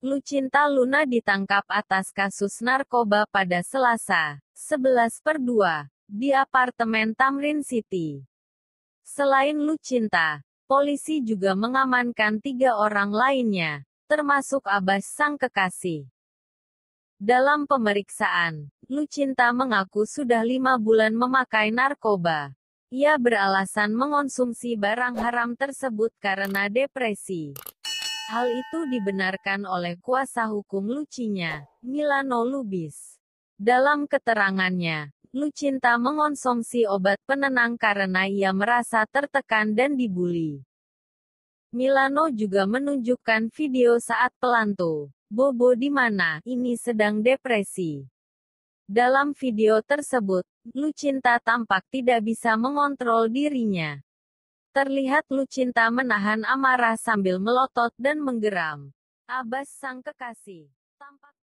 Lucinta Luna ditangkap atas kasus narkoba pada Selasa, 11 per 2, di apartemen Tamrin City. Selain Lucinta, polisi juga mengamankan tiga orang lainnya, termasuk Abbas sang kekasih. Dalam pemeriksaan, Lucinta mengaku sudah lima bulan memakai narkoba. Ia beralasan mengonsumsi barang haram tersebut karena depresi. Hal itu dibenarkan oleh kuasa hukum Lucinya, Milano Lubis. Dalam keterangannya, Lucinta mengonsumsi obat penenang karena ia merasa tertekan dan dibuli. Milano juga menunjukkan video saat pelantu, Bobo di mana ini sedang depresi. Dalam video tersebut, Lucinta tampak tidak bisa mengontrol dirinya, Terlihat Lucinta menahan amarah sambil melotot dan menggeram. Abbas sang kekasih. Tampak